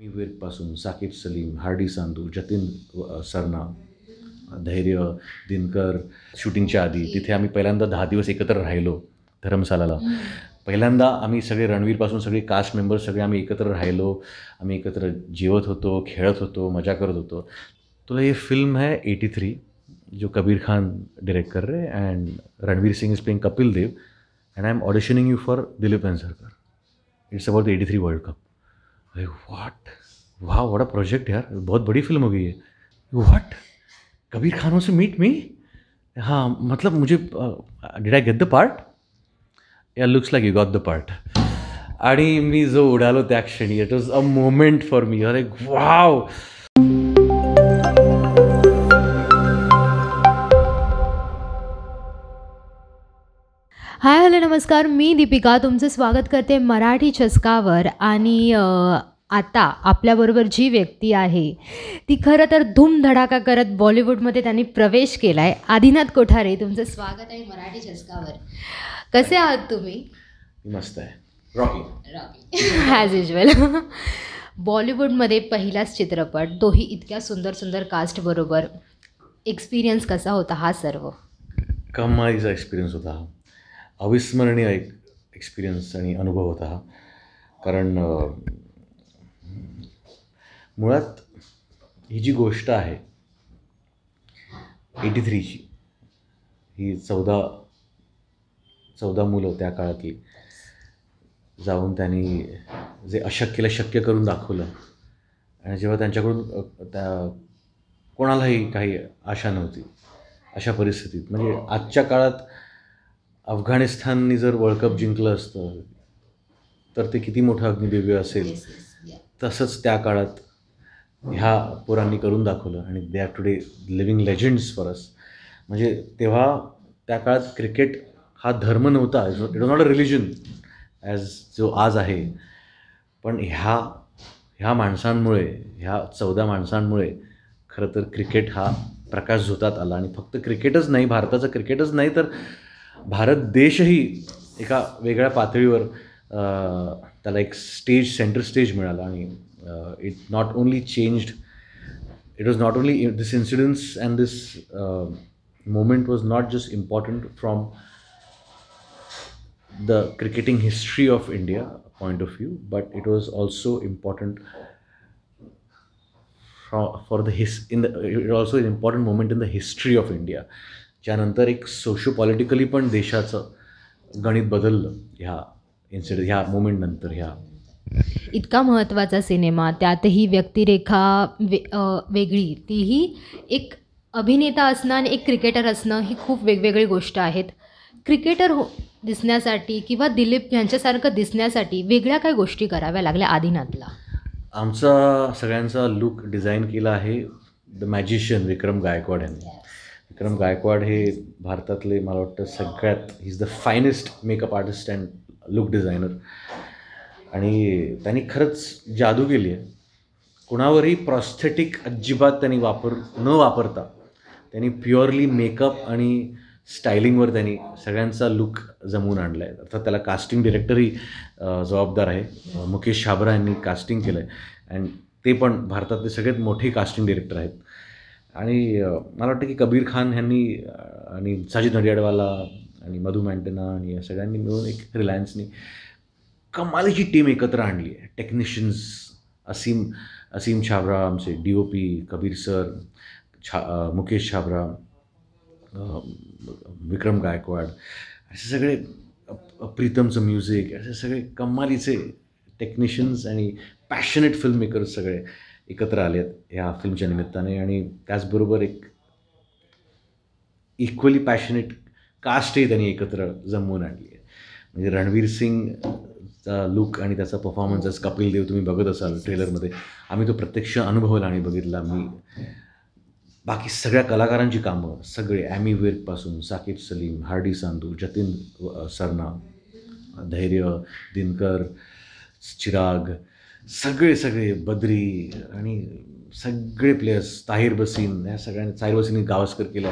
मी वीरपासून साकीब सलीम हार्डी सांधू जतीन सरना धैर्य दिनकर शूटिंगच्या आधी तिथे आम्ही पहिल्यांदा दहा दिवस एकत्र राहिलो धर्मशालाला पहिल्यांदा आम्ही सगळे रणवीरपासून सगळे कास्ट मेंबर्स सगळे आम्ही एकत्र राहिलो आम्ही एकत्र जेवत होतो खेळत होतो मजा करत होतो तो हे फिल्म है एटी थ्री जो कबीर खान डायरेक्ट कर रहे and Ranveer Singh is playing Kapil Dev and I am auditioning you for Dilip Vengsarkar it's about the eighty three world cup अरे वाट वाह वा प्रोजेक्ट यार बहुत बड़ी फिल्म हो गई है वाट कबीर खानों से मीट मी हाँ मतलब मुझे did I get the part या looks like you got the part आणि मी जो उडालो त्या क्षणी it was a moment for me अरे वाव हाय हॅलो नमस्कार मी दीपिका तुमचं स्वागत करते मराठी चस्कावर आणि आता आपल्याबरोबर जी व्यक्ती आहे ती खरं तर धूमधडाका करत बॉलिवूडमध्ये त्यांनी प्रवेश केला आहे आदिनाथ कोठारे तुमचं स्वागत आहे मराठी चस्कावर कसे आहात तुम्ही मस्त आहे रॉकी रॉकी ॲज युजल बॉलिवूडमध्ये पहिलाच चित्रपट दोही इतक्या सुंदर सुंदर कास्टबरोबर एक्सपिरियन्स कसा होता हा सर्व कमालीचा एक्सपिरियन्स होता हा अविस्मरणीय एक एक्सपिरियन्स आणि अनुभव होता हा कारण मुळात ही जी गोष्ट आहे एटी थ्रीची ही चौदा चौदा मुलं त्या काळातली जाऊन त्यांनी जे अशक्यला शक्य करून दाखवलं आणि जेव्हा त्यांच्याकडून त्या कोणालाही काही आशा नव्हती अशा परिस्थितीत म्हणजे आजच्या काळात अफगाणिस्ताननी जर वर्ल्ड कप जिंकलं असतं तर ते किती मोठं अग्निदिव्य असेल तसंच त्या काळात ह्या पोरांनी करून दाखवलं आणि they are today living legends for us म्हणजे तेव्हा त्या काळात क्रिकेट हा धर्म नव्हता it not a religion as जो आज आहे पण ह्या ह्या माणसांमुळे ह्या चौदा माणसांमुळे खरं तर क्रिकेट हा प्रकाश झोतात आला आणि फक्त क्रिकेटच नाही भारताचं क्रिकेटच नाही तर भारत देशही एका वेगळ्या पातळीवर त्याला एक स्टेज सेंटर स्टेज मिळाला आणि it not only changed it was not only this incidence and this moment was not just important from the cricketing history of India point of view but it was also important for the his in the it moment in the history of India ज्यानंतर एक socio politically पण देशाचं गणित बदललं ह्या इन्सिड ह्या नंतर ह्या इतका महत्त्वाचा सिनेमा त्यातही व्यक्तिरेखा वे वेगळी तीही एक अभिनेता असणं आणि एक क्रिकेटर असणं ही खूप वेगवेगळी गोष्ट आहेत क्रिकेटर हो दिसण्यासाठी किंवा दिलीप यांच्यासारखं दिसण्यासाठी वेगळ्या काही गोष्टी कराव्या लागल्या आदिनाथला आमचा सगळ्यांचा लुक डिझाईन केला आहे द मॅजिशियन विक्रम गायकवाड यांनी विक्रम गायकवाड हे भारतातले मला वाटतं सगळ्यात is the finest makeup artist and look designer आणि त्यांनी खरंच जादू केली आहे कुणावरही प्रॉस्थेटिक अजिबात त्यांनी वापर न वापरता त्यांनी प्युअरली मेकअप आणि स्टायलिंगवर त्यांनी सगळ्यांचा लुक जमवून आणला आहे अर्थात त्याला कास्टिंग डिरेक्टरही जबाबदार आहे मुकेश छाबरा यांनी कास्टिंग केलं आहे अँड ते पण भारतातले सगळ्यात मोठे कास्टिंग डिरेक्टर आहेत आणि मला वाटतं की कबीर खान ह्यांनी आणि साजिद नडियाडवाला आणि मधु मॅन्टेना आणि या सगळ्यांनी मिळून एक रिलायन्सनी कमालीची टीम एकत्र आणली आहे टेक्निशियन्स असीम असीम छाबरा आमचे D O P Kabir sir छा मुकेश छाबरा विक्रम गायकवाड असे सगळे प्रीतमचं म्युझिक असे सगळे कमालीचे टेक्निशियन्स आणि पॅशनेट फिल्म मेकर्स सगळे एकत्र आले आहेत ह्या फिल्मच्या निमित्ताने आणि त्याचबरोबर एक इक्वली पॅशनेट कास्टही त्यांनी एकत्र जमवून आणली आहे म्हणजे रणवीर सिंगचा लुक आणि त्याचा परफॉर्मन्स कपिल देव तुम्ही बघत असाल ट्रेलरमध्ये आम्ही तो प्रत्यक्ष अनुभवला आणि बघितला मी बाकी सगळ्या कलाकारांची कामं सगळे ॲमी विर्कपासून साकिब सलीम हार्डी सांधू जतीन सरना धैर्य दिनकर चिराग सगळे सगळे बद्री आणि सगळे प्लेयर्स ताहिर बसीन या सगळ्यांनी ताहिर बसीन गावस्कर केलं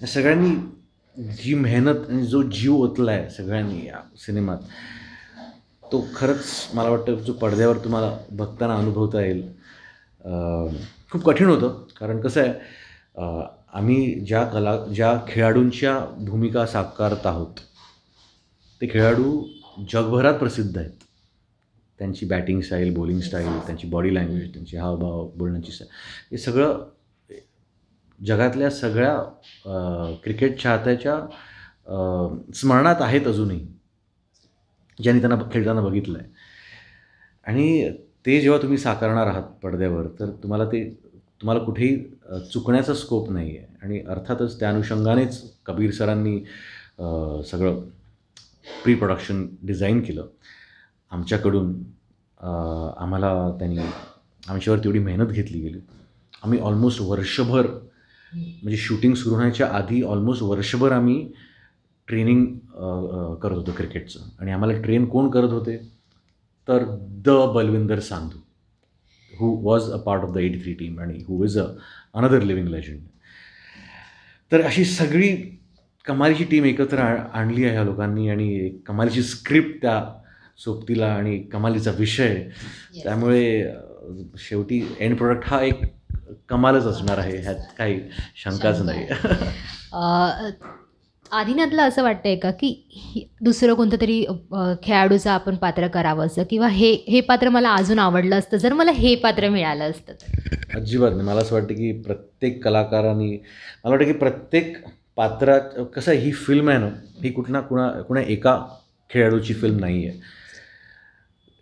या सगळ्यांनी जी मेहनत आणि जो जीव ओतला आहे सगळ्यांनी या सिनेमात तो खरंच मला वाटतं जो पडद्यावर तुम्हाला बघताना अनुभवता येईल खूप कठीण होतं कारण कसं आहे आम्ही ज्या कला ज्या खेळाडूंच्या भूमिका साकारत आहोत ते खेळाडू जगभरात प्रसिद्ध आहेत त्यांची बॅटिंग स्टाईल बॉलिंग स्टाईल त्यांची बॉडी लँग्वेज mm. त्यांची हावभाव बोलण्याची हे सगळं जगातल्या सगळ्या क्रिकेट चाहत्याच्या स्मरणात आहेत अजूनही ज्यांनी त्यांना खेळताना बघितलं आहे आणि ते जेव्हा तुम्ही साकारणार आहात पडद्यावर तर तुम्हाला ते तुम्हाला कुठेही चुकण्याचा स्कोप नाही आहे आणि अर्थातच त्या अनुषंगानेच कबीर सरांनी सगळं प्री प्रोडक्शन डिझाईन केलं आमच्याकडून आम्हाला त्यांनी आमच्यावर तेवढी मेहनत घेतली गेली आम्ही ऑलमोस्ट वर्षभर म्हणजे शूटिंग सुरू होण्याच्या आधी ऑलमोस्ट वर्षभर आम्ही ट्रेनिंग करत होतो क्रिकेटचं आणि आम्हाला ट्रेन कोण करत होते तर the Balwinder Sandhu who was a part of the eighty three team आणि who is a another living legend तर अशी सगळी कमालीची टीम एकत्र आणली आहे ह्या लोकांनी आणि कमालीची स्क्रिप्ट त्या सोबतीला आणि कमालीचा विषय त्यामुळे शेवटी एंड प्रोडक्ट हा एक कमालच असणार आहे ह्यात काही शंकाच नाही आदिनाथला असं वाटतंय का की दुसरं कोणतं तरी खेळाडूचं आपण पात्र करावं असं किंवा हे हे पात्र मला अजून आवडलं असतं जर मला हे पात्र मिळालं असतं अजिबात नाही मला असं वाटतं की प्रत्येक कलाकाराने मला वाटतं की प्रत्येक पात्रात कसं ही फिल्म आहे ना ही कुठना कुणा कुणा एका खेळाडूची फिल्म नाही आहे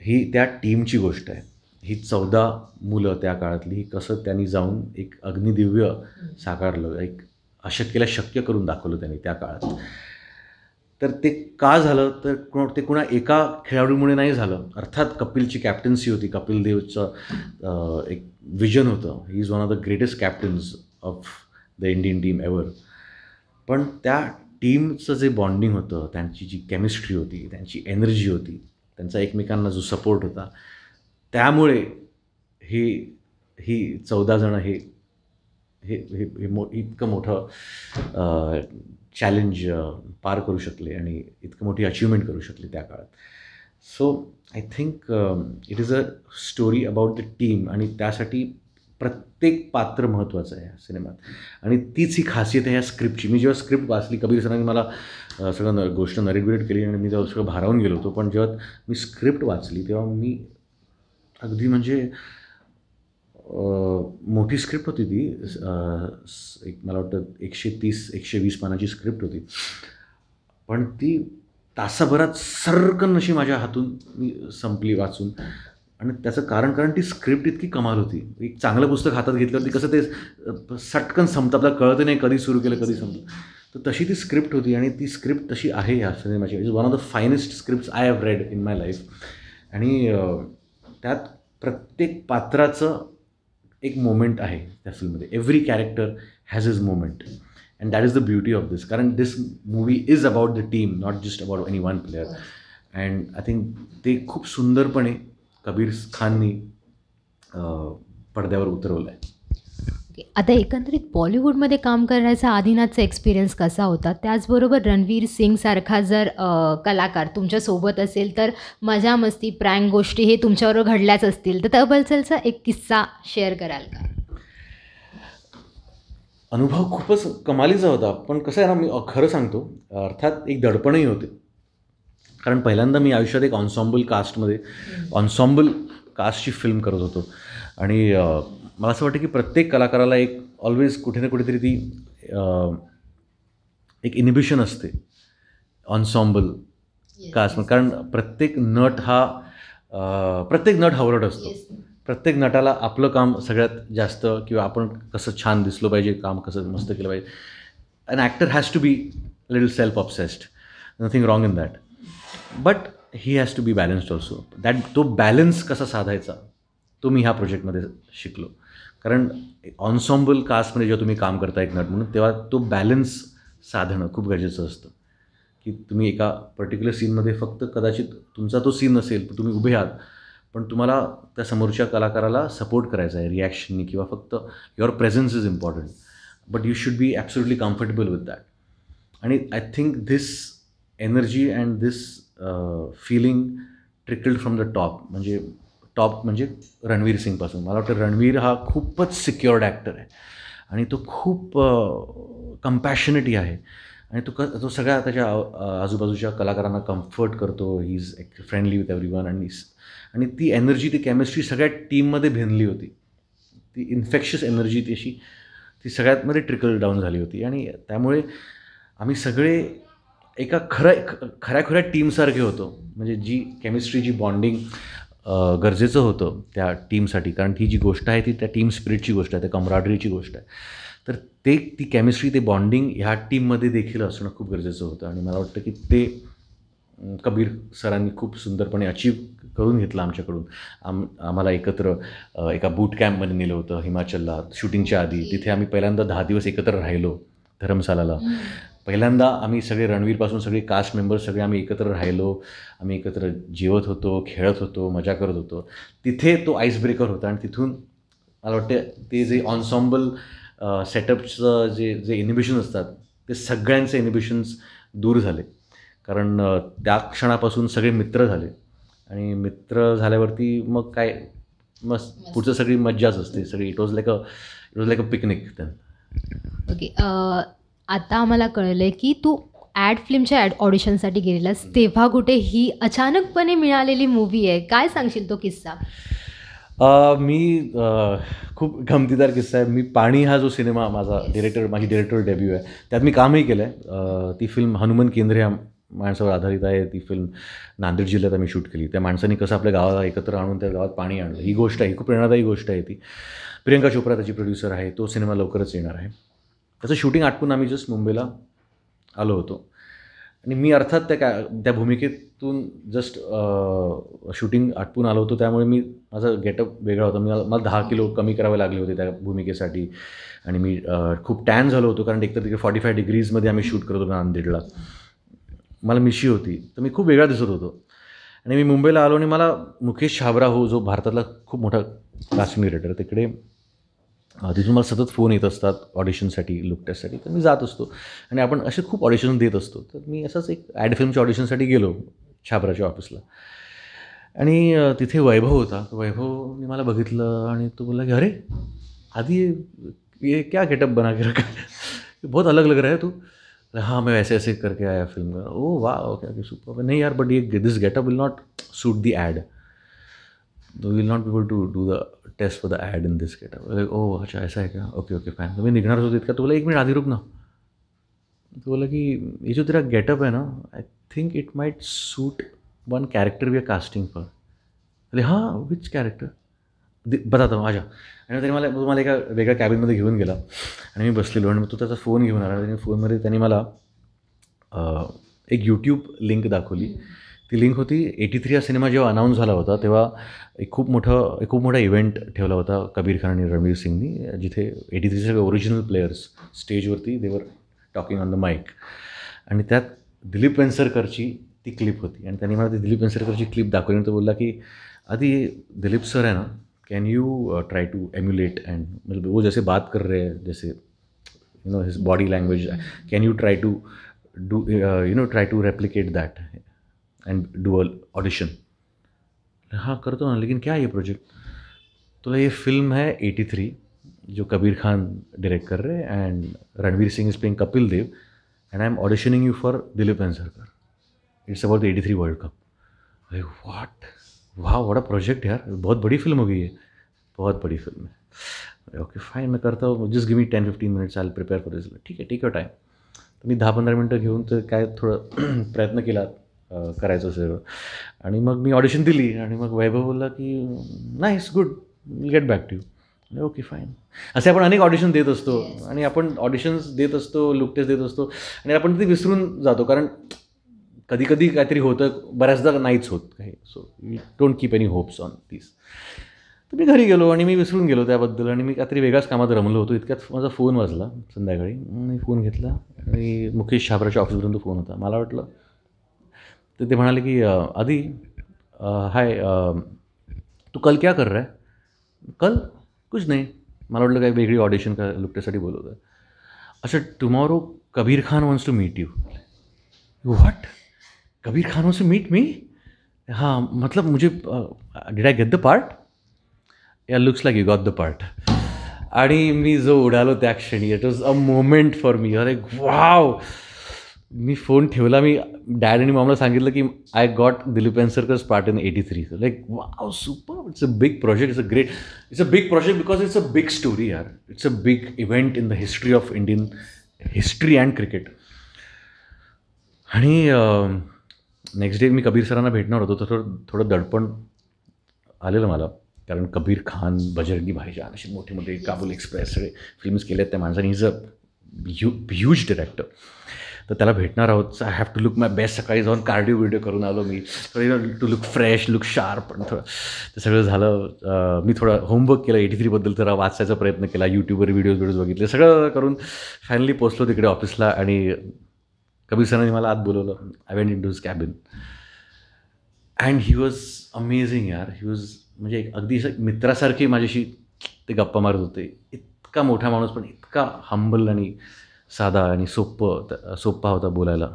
ही त्या टीमची गोष्ट आहे ही चौदा मुलं त्या काळातली कसं त्यांनी जाऊन एक अग्निदिव्य साकारलं एक अशक्यला शक्य करून दाखवलं त्यांनी त्या काळात तर ते का झालं तर ते कुणा एका खेळाडूमुळे नाही झालं अर्थात कपिलची कॅप्टन्सी होती कपिल देवचं एक विजन होतं he is one of the greatest captains of the Indian team ever पण त्या टीमचं जे बॉन्डिंग होतं त्यांची जी केमिस्ट्री होती त्यांची एनर्जी होती त्यांचा एकमेकांना जो सपोर्ट होता त्यामुळे ही ही चौदा जणं हे हे हे हे मो इतकं मोठं चॅलेंज पार करू शकले आणि इतकं मोठी अचीवमेंट करू शकले त्या काळात so I think it is a story about the team आणि त्यासाठी प्रत्येक पात्र महत्त्वाचं आहे या सिनेमात आणि तीच ही खासियत आहे या स्क्रिप्टची मी जेव्हा स्क्रिप्ट वाचली कबीर सरांनी मला सगळं न गोष्ट नरेग्युलेट केली आणि मी जेव्हा सगळं भारावून गेलो होतो पण जेव्हा मी स्क्रिप्ट वाचली तेव्हा मी अगदी म्हणजे मोठी स्क्रिप्ट होती ती एक मला वाटतं एकशे तीस एकशे वीस पानाची स्क्रिप्ट होती पण ती तासाभरात सरकन अशी माझ्या हातून मी संपली वाचून आणि त्याचं कारण कारण ती स्क्रिप्ट इतकी कमाल होती एक चांगलं पुस्तक हातात घेतलं घेतल्यावरती कसं ते सटकन संपतं आपल्याला कळतं नाही कधी सुरू केलं कधी संपलं तर तशी ती स्क्रिप्ट होती आणि ती स्क्रिप्ट तशी आहे ह्या सिनेमाची is one of the finest scripts I have read in my life आणि त्यात प्रत्येक पात्राचं एक मोमेंट आहे त्या फिल्ममध्ये every character has is moment and that is the beauty of this कारण this movie is about the team not just about any one player and I think ते खूप सुंदरपणे कबीर खाननी पडद्यावर उतरवलं आहे आता एकंदरीत बॉलिवूडमध्ये काम करण्याचा आदिनाथचा एक्सपिरियन्स कसा होता त्याचबरोबर रणवीर सिंग सारखा जर कलाकार तुमच्या सोबत असेल तर मजा मस्ती प्रँग गोष्टी हे तुमच्याबरोबर घडल्याच असतील तर तबलचलचा एक किस्सा शेअर कराल का अनुभव खूपच कमालीचा होता पण कसं आहे ना मी खरं सांगतो अर्थात एक दडपणही होते कारण पहिल्यांदा मी आयुष्यात एक ऑन्सॉम्बल कास्टमध्ये ऑन्सॉम्बल कास्टची फिल्म करत होतो आणि मला असं वाटतं की प्रत्येक कलाकाराला एक ऑलवेज कुठे ना कुठेतरी ती एक इनिबिशन असते ऑन्सॉम्बल कास्ट कारण प्रत्येक नट हा प्रत्येक नट हावरट असतो प्रत्येक नटाला आपलं काम सगळ्यात जास्त किंवा आपण कसं छान दिसलो पाहिजे काम कसं मस्त केलं पाहिजे an actor has to be little self obsessed nothing wrong in that but he has to be balanced also that तो बॅलन्स कसा साधायचा तो मी ह्या प्रोजेक्टमध्ये शिकलो कारण ऑन्सॉम्बल कास्टमध्ये जेव्हा तुम्ही काम करता एक नट म्हणून तेव्हा तो बॅलन्स साधणं खूप गरजेचं असतं की तुम्ही एका पर्टिक्युलर सीनमध्ये फक्त कदाचित तुमचा तो सीन नसेल तुम्ही उभे आहात पण तुम्हाला त्या समोरच्या कलाकाराला सपोर्ट करायचा आहे रिॲक्शननी किंवा फक्त your presence is important but you should be absolutely comfortable with that आणि I think this energy and this feeling trickled from the top म्हणजे टॉप म्हणजे रणवीर सिंगपासून मला वाटतं रणवीर हा खूपच सिक्युअर्ड ॲक्टर आहे आणि तो खूप कंपॅशनेटी आहे आणि तो क तो सगळ्या त्याच्या आजूबाजूच्या कलाकारांना कम्फर्ट करतो ही इज एक फ्रेंडली विथ एव्हरी वन आणि आणि ती एनर्जी ती केमिस्ट्री सगळ्या टीममध्ये भिनली होती ती इन्फेक्शियस एनर्जी ती अशी ती सगळ्यातमध्ये ट्रिकल डाऊन झाली होती आणि त्यामुळे आम्ही सगळे एका खरं खऱ्या खऱ्या टीमसारखे होतो म्हणजे जी केमिस्ट्री जी बॉन्डिंग गरजेचं होतं त्या टीमसाठी कारण ही जी गोष्ट आहे ती त्या टीम स्पिरिटची गोष्ट आहे त्या कमराडरीची गोष्ट आहे तर ते ती केमिस्ट्री ते बॉन्डिंग ह्या टीममध्ये देखील असणं खूप गरजेचं होतं आणि मला वाटतं की ते कबीर सरांनी खूप सुंदरपणे अचीव करून घेतलं आमच्याकडून आम आम्हाला एकत्र एका बूट कॅम्पमध्ये नेलं होतं हिमाचलला शूटिंगच्या आधी तिथे आम्ही पहिल्यांदा दहा दिवस एकत्र राहिलो धर्मशालाला पहिल्यांदा आम्ही सगळे रणवीरपासून सगळे कास्ट मेंबर्स सगळे आम्ही एकत्र राहिलो आम्ही एकत्र जेवत होतो खेळत होतो मजा करत होतो तिथे तो आईस ब्रेकर होता आणि तिथून मला वाटते ते जे ऑनसॉम्बल सेटअपचं जे जे इनिबिशन असतात ते सगळ्यांचे इनिबिशन्स दूर झाले कारण त्या क्षणापासून सगळे मित्र झाले आणि मित्र झाल्यावरती मग काय मस्त पुढचं सगळी मज्जाच असते सगळी it was like a it was like a picnic okay आता आम्हाला कळलं आहे की तू ॲड फिल्मच्या ॲड ऑडिशनसाठी गेलेलास तेव्हा कुठे ही अचानकपणे मिळालेली मूवी आहे काय सांगशील तो किस्सा मी खूप गमतीदार किस्सा आहे मी पाणी हा जो सिनेमा माझा डिरेक्टर माझी डिरेक्टर डेब्यू आहे त्यात मी कामही केलं आहे ती फिल्म हनुमन केंद्रे ह्या माणसावर आधारित आहे ती फिल्म नांदेड जिल्ह्यात आम्ही शूट केली त्या माणसांनी कसं आपल्या गावाला एकत्र आणून त्या गावात पाणी आणलं ही गोष्ट आहे खूप प्रेरणादायी गोष्ट आहे ती प्रियंका चोप्रा त्याची प्रोड्युसर आहे तो सिनेमा लवकरच येणार आहे त्याचं शूटिंग आटपून आम्ही जस्ट मुंबईला आलो होतो आणि मी अर्थात त्या का त्या भूमिकेतून जस्ट शूटिंग आटपून आलो होतो त्यामुळे मी माझा गेटअप वेगळा होता मला मला दहा किलो कमी करावे लागले होते त्या भूमिकेसाठी आणि मी खूप टॅन झालो होतो कारण एकतर तिकडे फॉर्टी फाय डिग्रीजमध्ये आम्ही शूट करत होतो नांदेडला मला मिशी होती तर मी खूप वेगळा दिसत होतो आणि मी मुंबईला आलो आणि मला मुकेश छाबरा हो जो भारतातला खूप मोठा काश्मीर क्रिएटर तिकडे तिथून मला सतत फोन येत असतात ऑडिशनसाठी लुक तर मी जात असतो आणि आपण असे खूप ऑडिशन देत असतो तर मी असंच एक ॲड फिल्मच्या ऑडिशनसाठी गेलो छाबराच्या ऑफिसला आणि तिथे वैभव होता वैभवने मला बघितलं आणि तो बोलला की अरे आधी ये क्या गेटअप बना के रखा बहुत अलग लग रहा है तू हां मैं वैसे ऐसे करके आया फिल्म का ओ वाह ओके ओके सुपर नहीं यार बट ये this getup will not suit the ad will not be able to do the test for the ad in this get like ओ अच्छा ऐसा आहे का ओके ओके फॅन तुम्ही मी निघणारच होती इतका तुला एक मिनिट आधी रुक ना तू बोला की ही जो तेरा गेटअप आहे ना I think it might suit one character we are casting for अरे हां विच कॅरेक्टर बता हूँ माझ्या आणि त्याने मला मला एका वेगळ्या कॅबिनमध्ये घेऊन गेला आणि मी बसलेलो आणि मग तो त्याचा फोन घेऊन आला आणि फोनमध्ये त्यांनी मला एक यूट्यूब लिंक दाखवली ती लिंक होती एटी थ्री हा सिनेमा जेव्हा अनाऊन्स झाला होता तेव्हा एक खूप मोठं एक खूप मोठा इव्हेंट ठेवला होता कबीर खान आणि रणवीर सिंगनी जिथे एटी थ्रीचे ओरिजिनल प्लेयर्स स्टेजवरती they were talking on the mic आणि त्यात दिलीप वेंसरकरची ती क्लिप होती आणि त्यांनी मला ती दिलीप वेंसरकरची क्लिप दाखवल्यानंतर बोलला की आधी दिलीप सर आहे ना can you try to emulate and मतलब वो जैसे बात कर रहे हैं जैसे you know his body language can you try to do you know try to replicate that and do audition हाँ कर दो तो ना लेकिन क्या है ये प्रोजेक्ट तो ये फिल्म है 83 जो कबीर खान डायरेक्ट कर रहे हैं and Ranveer Singh is playing Kapil Dev and I am auditioning you for Dilip Vengsarkar it's about the eighty three world cup अरे वाट वाह अ प्रोजेक्ट यार बहुत बड़ी फिल्म हो गई है बहुत बड़ी फिल्म है ओके फाइन मैं करता हूँ just give me ten fifteen minutes I prepare for this ठीक है ठीक है टाइम तो मैं दहा पंधरा मिनटं घेऊन तर काय थोडं प्रयत्न केला करायचं सगळं आणि मग मी ऑडिशन दिली आणि मग वैभव बोलला की नाही it's good will get back to you okay fine असे आपण अनेक ऑडिशन देत असतो आणि आपण ऑडिशन्स देत असतो लुक टेस्ट देत असतो आणि आपण ते विसरून जातो कारण कधी कधी काहीतरी होतं बऱ्याचदा नाहीच होत काही so we don't keep any hopes on this तर मी घरी गेलो आणि मी विसरून गेलो त्याबद्दल आणि मी काहीतरी वेगळ्याच कामात रमलो होतो इतक्यात माझा फोन वाजला संध्याकाळी मी फोन घेतला आणि मुकेश छाबराच्या ऑफिसमधून तो फोन होता मला वाटलं तर तो ते म्हणाले की आदी हाय तू कल क्या कर रहा है कल कुछ नाही मला वाटलं काही वेगळी ऑडिशन का लुकट्यासाठी बोलवत आहे अच्छा tomorrow Kabir Khan wants to meet you what Kabir Khan wants to meet me हाँ मतलब मुझे did I get the part या looks like you got the part आणि मी जो उडालो त्या क्षणी it was a moment for me अरे वाव मी फोन ठेवला मी डॅड आणि मामला सांगितलं की I got Dilip Vengsarkar part in eighty three like वा super it's a big project it's a great it's a big project because it's a big story यार it's a big event in the history of Indian history and cricket आणि next day मी कबीर सरांना भेटणार होतो तर थोडं दडपण आलेलं मला कारण कबीर खान बजरंगी भाईजान असे मोठे मोठे काबुल एक्सप्रेस सगळे फिल्म्स केले आहेत त्या माणसाने इज अ ह्यूज डिरेक्टर तर त्याला भेटणार आहोत I have to look my best सकाळी जाऊन कार्डिओ व्हिडिओ करून आलो मी थोडं to look fresh look sharp पण थोडं ते सगळं झालं मी थोडं होमवर्क केलं एटी थ्रीबद्दल जरा वाचायचा प्रयत्न केला यूट्यूबवर व्हिडिओज व्हिडिओज बघितले सगळं करून फायनली पोचलो तिकडे ऑफिसला आणि कबीर सरांनी मला आत बोलवलं आय वेंट इन डूज cabin and he was amazing यार ही वॉज म्हणजे एक अगदी मित्रासारखी माझ्याशी ते गप्पा मारत होते इतका मोठा माणूस पण इतका हंबल आणि साधा आणि सोपं सोपा होता बोलायला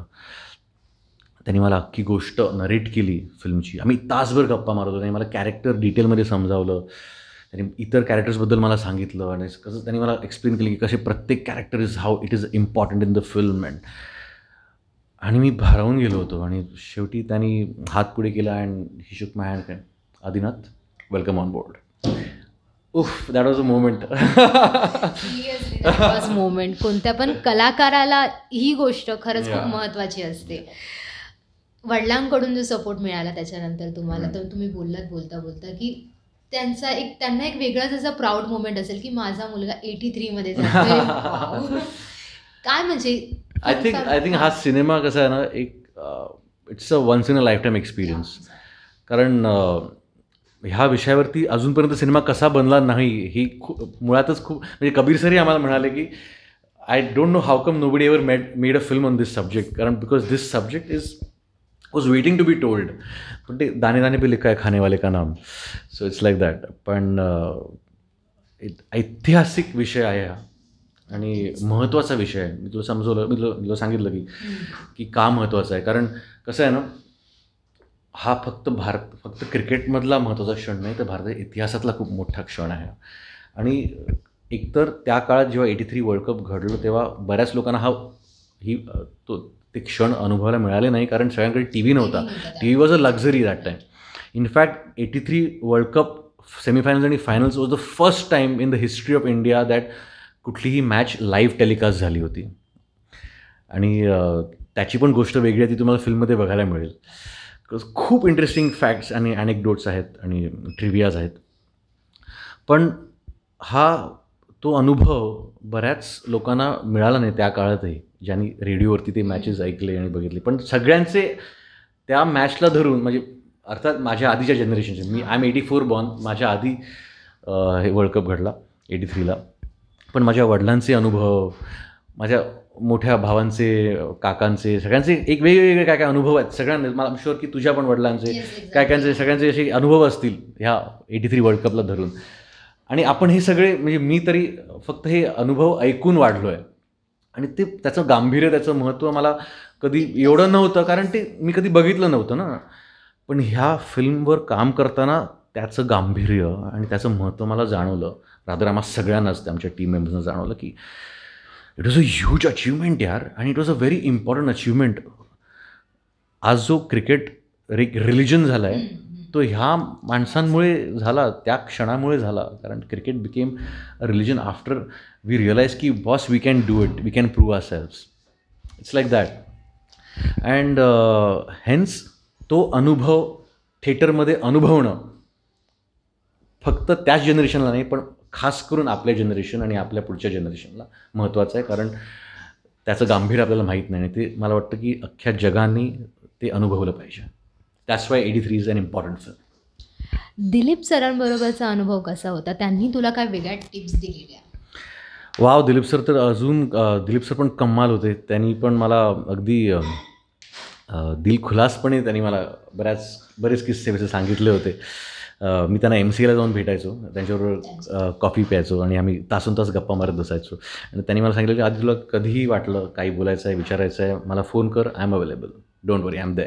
त्यांनी मला अख्खी गोष्ट नरेट केली फिल्मची आम्ही तासभर गप्पा मारत होतो त्यांनी मला कॅरेक्टर डिटेलमध्ये समजावलं त्यांनी इतर कॅरेक्टर्सबद्दल मला सांगितलं आणि कसं त्यांनी मला एक्सप्लेन केलं की कसे प्रत्येक character is how it is important in the film and आणि मी भारावून गेलो होतो आणि शेवटी त्यांनी हात पुढे केला and he shook my hand Adinath welcome on board उफ that was a moment moment कोणत्या पण कलाकाराला ही गोष्ट खरंच खूप महत्वाची असते वडिलांकडून जो सपोर्ट मिळाला त्याच्यानंतर तुम्हाला तर तुम्ही बोललात बोलता बोलता की त्यांचा एक त्यांना एक वेगळाच असा प्राऊड मोमेंट असेल की माझा मुलगा एटी थ्रीमध्ये काय म्हणजे आय थिंक आय थिंक हा सिनेमा कसा आहे ना एक it's a once in a lifetime experience कारण uh, ह्या विषयावरती अजूनपर्यंत सिनेमा कसा बनला नाही ही खू मुळातच खूप म्हणजे कबीर सरही आम्हाला म्हणाले की I don't know how come nobody ever made made a film on this subject कारण because this subject is was waiting to be told पण ते दाणे दाणे पे लिखा आहे खानेवाले का नाम सो इट्स लाईक दॅट पण uh, ऐतिहासिक विषय आहे हा आणि महत्त्वाचा विषय आहे मी तुला समजवलं मी तुला सांगितलं की की का महत्त्वाचं आहे कारण कसं आहे ना हा फक्त भारत फक्त क्रिकेटमधला महत्त्वाचा क्षण नाही तर भारताच्या इतिहासातला खूप मोठा क्षण आहे आणि एकतर त्या काळात जेव्हा एटी थ्री वर्ल्ड कप घडलं तेव्हा बऱ्याच लोकांना हा ही तो ते क्षण अनुभवायला मिळाले नाही कारण सगळ्यांकडे टी व्ही नव्हता T V was a luxury that time in fact eighty three world cup semifinals आणि finals was the first time in the history of India that कुठलीही मॅच लाईव्ह टेलिकास्ट झाली होती आणि त्याची पण गोष्ट वेगळी आहे ती तुम्हाला फिल्ममध्ये बघायला मिळेल बिकॉज खूप इंटरेस्टिंग फॅक्ट्स आणि ॲनेकडोट्स आहेत आणि ट्रिव्हियाज आहेत पण हा तो अनुभव बऱ्याच लोकांना मिळाला नाही त्या काळातही ज्यांनी रेडिओवरती ते मॅचेस ऐकले आणि बघितले पण सगळ्यांचे त्या मॅचला धरून म्हणजे अर्थात माझ्या आधीच्या जनरेशनचे मी I am eighty four born माझ्या आधी हे वर्ल्ड कप घडला एटी थ्रीला पण माझ्या वडिलांचे अनुभव माझ्या मोठ्या भावांचे काकांचे सगळ्यांचे एक वेगवेगळे काय काय अनुभव आहेत सगळ्यांना मला शुअर की तुझ्या पण वडिलांचे काय कायचे सगळ्यांचे असे अनुभव असतील ह्या एटी थ्री वर्ल्ड कपला धरून आणि आपण हे सगळे म्हणजे मी तरी फक्त हे अनुभव ऐकून वाढलो आहे आणि ते त्याचं गांभीर्य त्याचं महत्त्व मला कधी एवढं नव्हतं कारण ते मी कधी बघितलं नव्हतं ना पण ह्या फिल्मवर काम करताना त्याचं गांभीर्य आणि त्याचं महत्त्व मला जाणवलं राधारामा सगळ्यांनाच आमच्या टीम मेंबर्सनं जाणवलं की it was a huge achievement यार आणि it was a very important achievement आज जो क्रिकेट रि रिलिजन झाला आहे तो ह्या माणसांमुळे झाला त्या क्षणामुळे झाला कारण cricket became a religion after we realize की boss we can do it we can prove our self it's like that and hence तो अनुभव थिएटरमध्ये अनुभवणं फक्त त्याच जनरेशनला नाही पण खास करून आपल्या जनरेशन आणि आपल्या पुढच्या जनरेशनला महत्त्वाचं आहे कारण त्याचं गांभीर्य आपल्याला माहीत नाही आणि ते मला वाटतं की अख्ख्या जगाने ते अनुभवलं पाहिजे त्याशिवाय why eighty three is an important film Dilip सरांबरोबरचा अनुभव कसा होता त्यांनी तुला काय वेगळ्या टिप्स दिलेल्या वाव दिलीप सर तर अजून दिलीप सर पण कमाल होते त्यांनी पण मला अगदी दिलखुलासपणे त्यांनी मला बऱ्याच बरेच किस्से सांगितले होते मी त्यांना एम सीला जाऊन भेटायचो त्यांच्याबरोबर कॉफी प्यायचो आणि आम्ही तासून तास गप्पा मारत बसायचो आणि त्यांनी मला सांगितलं की आधी तुला कधीही वाटलं काही बोलायचं आहे विचारायचं आहे मला फोन कर I am available don't worry I am the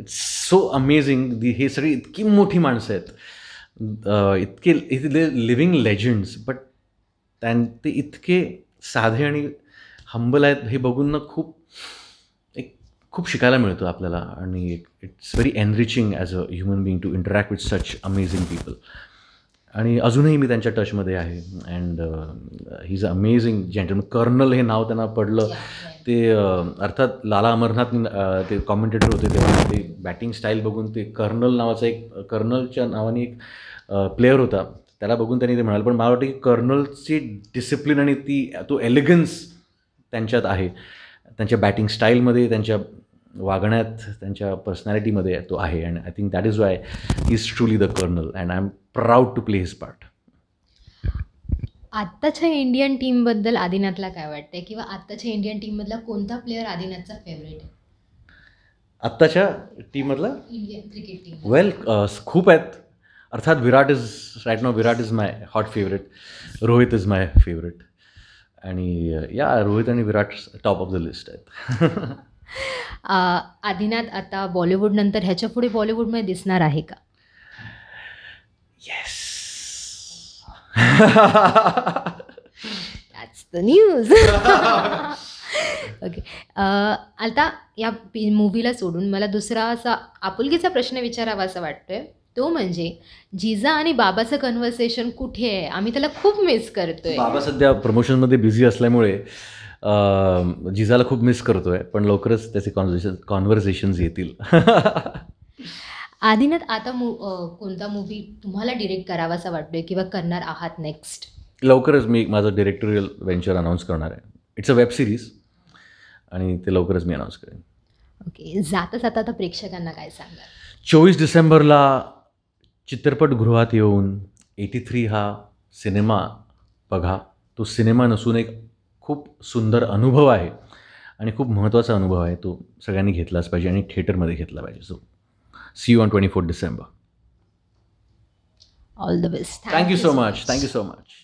it's so amazing the हे सगळी इतकी मोठी माणसं आहेत इतके इथले लिव्हिंग लेजंड्स बट त्यां ते इतके साधे आणि हंबल आहेत हे बघून ना खूप एक खूप शिकायला मिळतो आपल्याला आणि एक it's very enriching as a human being to interact with such amazing people आणि अजूनही मी त्यांच्या टचमध्ये आहे and he is a amazing gentleman colonel हे नाव त्यांना पडलं ते uh, अर्थात लाला अमरनाथ uh, ते कॉमेंटेटर होते तेव्हा ते बॅटिंग स्टाईल बघून ते कर्नल नावाचा एक कर्नलच्या नावाने एक प्लेअर uh, होता त्याला बघून त्यांनी ते म्हणाले पण मला वाटतं की कर्नलची डिसिप्लिन आणि ती तो एलिगन्स त्यांच्यात आहे त्यांच्या बॅटिंग स्टाईलमध्ये त्यांच्या वागण्यात त्यांच्या पर्सनॅलिटीमध्ये तो आहे and I think that is why is truly the colonel and I am proud to play his part आत्ताच्या इंडियन टीमबद्दल आदिनाथला काय वाटतंय किंवा आत्ताच्या इंडियन टीममधला कोणता प्लेअर आदिनाथचा फेवरेट आहे आत्ताच्या टीममधला वेल खूप आहेत अर्थात Virat is right no Virat is my hot favourite Rohit is my favourite आणि या रोहित आणि Virat top of the list आहेत आदिनाथ आता बॉलिवूड नंतर ह्याच्या पुढे बॉलिवूडमध्ये दिसणार आहे का येस न्यूज ओके आता या मूवीला सोडून मला दुसरा असा आपुलकीचा प्रश्न विचारावा असा वाटतोय तो म्हणजे जिजा आणि बाबाचं कन्व्हर्सेशन कुठे आहे आम्ही त्याला खूप मिस करतोय बाबा सध्या प्रमोशनमध्ये बिझी असल्यामुळे जिजाला खूप मिस करतो आहे पण लवकरच त्याचे कॉन्व्हर्सेशन कॉन्व्हर्सेशन्स येतील आदिनाथ आता कोणता मूवी तुम्हाला डिरेक्ट करावासा वाटतोय किंवा करणार आहात नेक्स्ट लवकरच मी माझं डिरेक्टोरियल व्हेंचर अनाऊन्स करणार आहे इट्स अ वेब सिरीज आणि ते लवकरच मी अनाऊन्स करेन ओके जाता जाता आता प्रेक्षकांना काय सांगा चोवीस डिसेंबरला चित्रपटगृहात येऊन एटी थ्री हा सिनेमा बघा तो सिनेमा नसून एक खूप सुंदर अनुभव आहे आणि खूप महत्त्वाचा अनुभव आहे तो सगळ्यांनी घेतलाच पाहिजे आणि थिएटरमध्ये घेतला पाहिजे so see you on twenty four December all the best thank you so much thank you so much